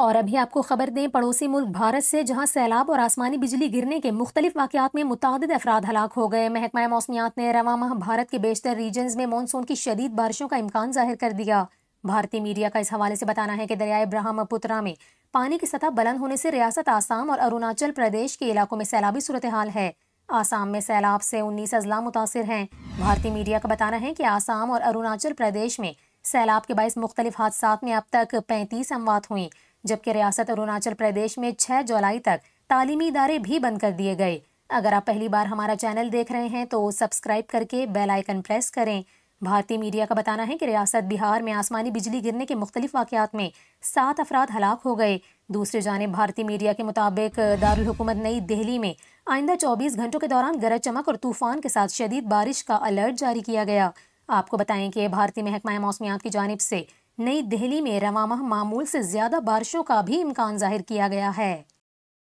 और अभी आपको खबर दें पड़ोसी मुल्क भारत से जहां सैलाब और आसमानी बिजली गिरने के मुख्तलिफ वाकत में मुतद अफराद हलाक हो गए महकमा मौसमियात ने रवा माह भारत के बेशतर रीजन में मानसून की शदीद बारिशों का इम्कान जाहिर कर दिया भारतीय मीडिया का इस हवाले से बताना है कि दरियाए ब्रह्मपुत्रा में पानी की सतह बुलंद होने से रियासत आसाम और अरुणाचल प्रदेश के इलाकों में सैलाबी सूरत हाल है आसाम में सैलाब से उन्नीस अजला मुतासर हैं भारतीय मीडिया का बताना है कि आसाम और अरुणाचल प्रदेश में सैलाब के बायस मुख्तलिफ हादसा में अब तक पैंतीस अमवात हुई जबकि रियासत अरुणाचल प्रदेश में 6 जुलाई तक तालीमी इदारे भी बंद कर दिए गए अगर आप पहली बार हमारा चैनल देख रहे हैं तो सब्सक्राइब करके बेल आइकन प्रेस करें भारतीय मीडिया का बताना है कि रियासत बिहार में आसमानी बिजली गिरने के मुख्तलिफ वाकत में सात अफराद हलाक हो गए दूसरी जानब भारतीय मीडिया के मुताबिक दारकूमत नई दिल्ली में आइंदा चौबीस घंटों के दौरान गरज चमक और तूफान के साथ शदीद बारिश का अलर्ट जारी किया गया आपको बताएं कि भारतीय महकमा मौसमियात की जानब से नई दिल्ली में रवाना मामूल से ज़्यादा बारिशों का भी इम्कान जाहिर किया गया है